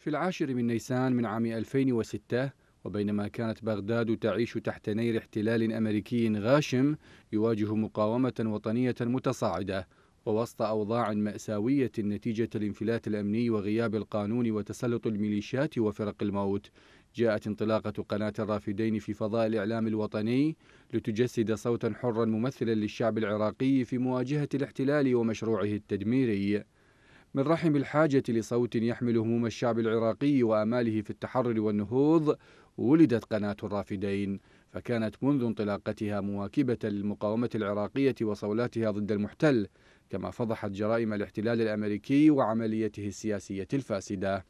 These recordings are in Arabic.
في العاشر من نيسان من عام 2006 وبينما كانت بغداد تعيش تحت نير احتلال أمريكي غاشم يواجه مقاومة وطنية متصاعدة ووسط أوضاع مأساوية نتيجة الانفلات الأمني وغياب القانون وتسلط الميليشيات وفرق الموت جاءت انطلاقة قناة الرافدين في فضاء الإعلام الوطني لتجسد صوتا حرا ممثلا للشعب العراقي في مواجهة الاحتلال ومشروعه التدميري من رحم الحاجة لصوت يحمل هموم الشعب العراقي وآماله في التحرر والنهوض ولدت قناة الرافدين فكانت منذ انطلاقتها مواكبة للمقاومة العراقية وصولاتها ضد المحتل كما فضحت جرائم الاحتلال الأمريكي وعمليته السياسية الفاسدة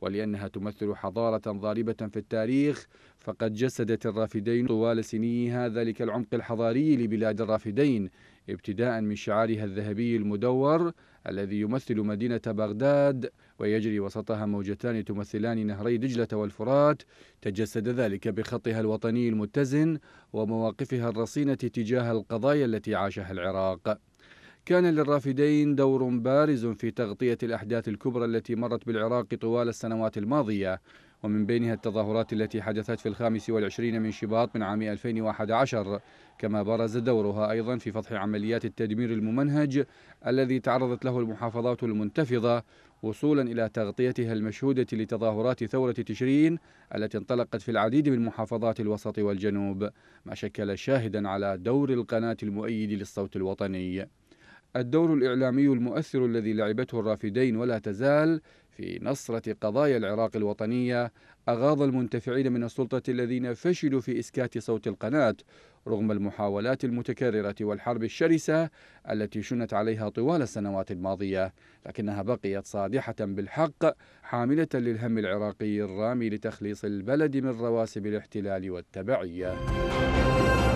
ولأنها تمثل حضارة ضاربة في التاريخ فقد جسدت الرافدين طوال سنيها ذلك العمق الحضاري لبلاد الرافدين ابتداء من شعارها الذهبي المدور الذي يمثل مدينة بغداد ويجري وسطها موجتان تمثلان نهري دجلة والفرات تجسد ذلك بخطها الوطني المتزن ومواقفها الرصينة تجاه القضايا التي عاشها العراق كان للرافدين دور بارز في تغطية الأحداث الكبرى التي مرت بالعراق طوال السنوات الماضية ومن بينها التظاهرات التي حدثت في الخامس والعشرين من شباط من عام 2011 كما برز دورها أيضا في فضح عمليات التدمير الممنهج الذي تعرضت له المحافظات المنتفضة وصولا إلى تغطيتها المشهودة لتظاهرات ثورة تشرين التي انطلقت في العديد من محافظات الوسط والجنوب ما شكل شاهدا على دور القناة المؤيد للصوت الوطني الدور الإعلامي المؤثر الذي لعبته الرافدين ولا تزال في نصرة قضايا العراق الوطنية أغاض المنتفعين من السلطة الذين فشلوا في إسكات صوت القناة رغم المحاولات المتكررة والحرب الشرسة التي شنت عليها طوال السنوات الماضية لكنها بقيت صادحة بالحق حاملة للهم العراقي الرامي لتخليص البلد من رواسب الاحتلال والتبعية